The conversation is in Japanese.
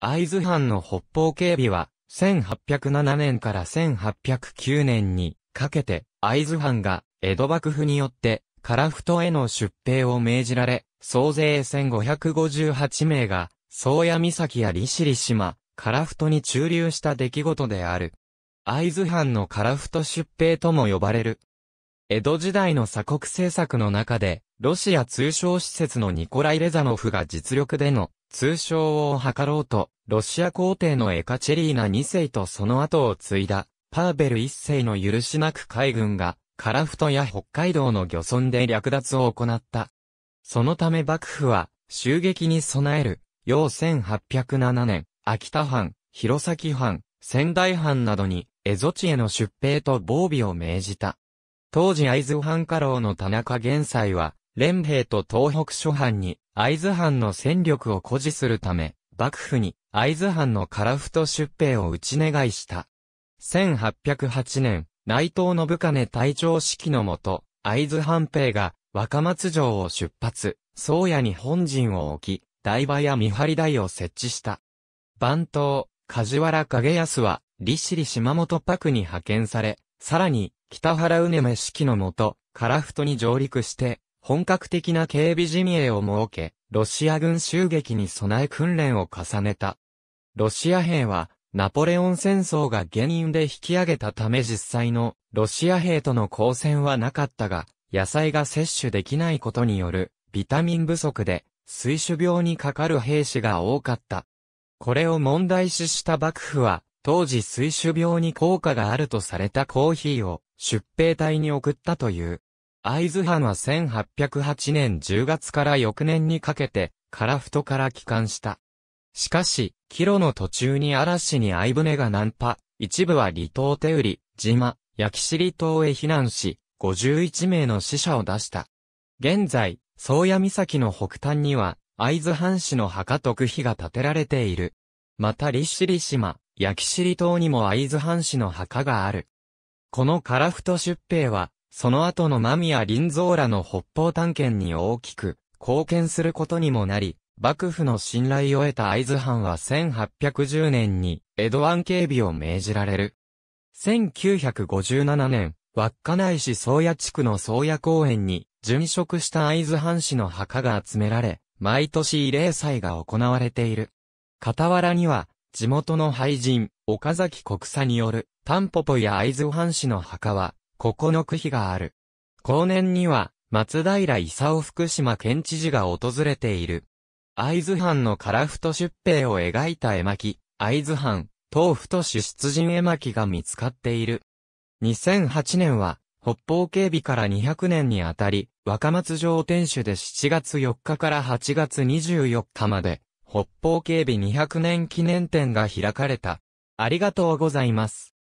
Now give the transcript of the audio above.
会津藩の北方警備は、1807年から1809年にかけて、会津藩が江戸幕府によって、樺太への出兵を命じられ、総勢1558名が、宗谷岬や利尻島、樺太に駐留した出来事である。会津藩の樺太出兵とも呼ばれる。江戸時代の鎖国政策の中で、ロシア通商施設のニコライ・レザノフが実力での通称を図ろうと、ロシア皇帝のエカチェリーナ2世とその後を継いだ、パーベル1世の許しなく海軍が、カラフトや北海道の漁村で略奪を行った。そのため幕府は、襲撃に備える、要1807年、秋田藩、弘前藩、仙台藩などに、蝦夷地への出兵と防備を命じた。当時会津藩家老の田中玄斎は、連兵と東北諸藩に、会津藩の戦力を誇示するため、幕府に会津藩の樺太出兵を打ち願いした。1808年、内藤信兼隊長指揮のもと、会津藩兵が若松城を出発、宗谷に本陣を置き、台場や見張り台を設置した。番頭、梶原景康は、利尻島本パクに派遣され、さらに、北原うねめ指揮のもと、樺太に上陸して、本格的な警備陣営を設け、ロシア軍襲撃に備え訓練を重ねた。ロシア兵は、ナポレオン戦争が原因で引き上げたため実際のロシア兵との交戦はなかったが、野菜が摂取できないことによるビタミン不足で水種病にかかる兵士が多かった。これを問題視した幕府は、当時水種病に効果があるとされたコーヒーを出兵隊に送ったという。会津藩は1808年10月から翌年にかけて、樺太から帰還した。しかし、帰路の途中に嵐に藍船が難破、一部は離島手売、り、島、焼き尻島へ避難し、51名の死者を出した。現在、宗谷岬の北端には、会津藩士の墓特碑が建てられている。また利尻島、焼き尻島にも会津藩士の墓がある。この樺太出兵は、その後の間宮林蔵らの北方探検に大きく貢献することにもなり、幕府の信頼を得た会津藩は1810年に江戸湾警備を命じられる。1957年、稚内市宗谷地区の宗谷公園に、殉職した会津藩士の墓が集められ、毎年慰霊祭が行われている。傍らには、地元の廃人、岡崎国佐による、タンポポや会津藩士の墓は、の区日がある。後年には、松平勲福島県知事が訪れている。会津藩の樺太出兵を描いた絵巻、会津藩、東府都市出陣絵巻が見つかっている。2008年は、北方警備から200年にあたり、若松城天守で7月4日から8月24日まで、北方警備200年記念展が開かれた。ありがとうございます。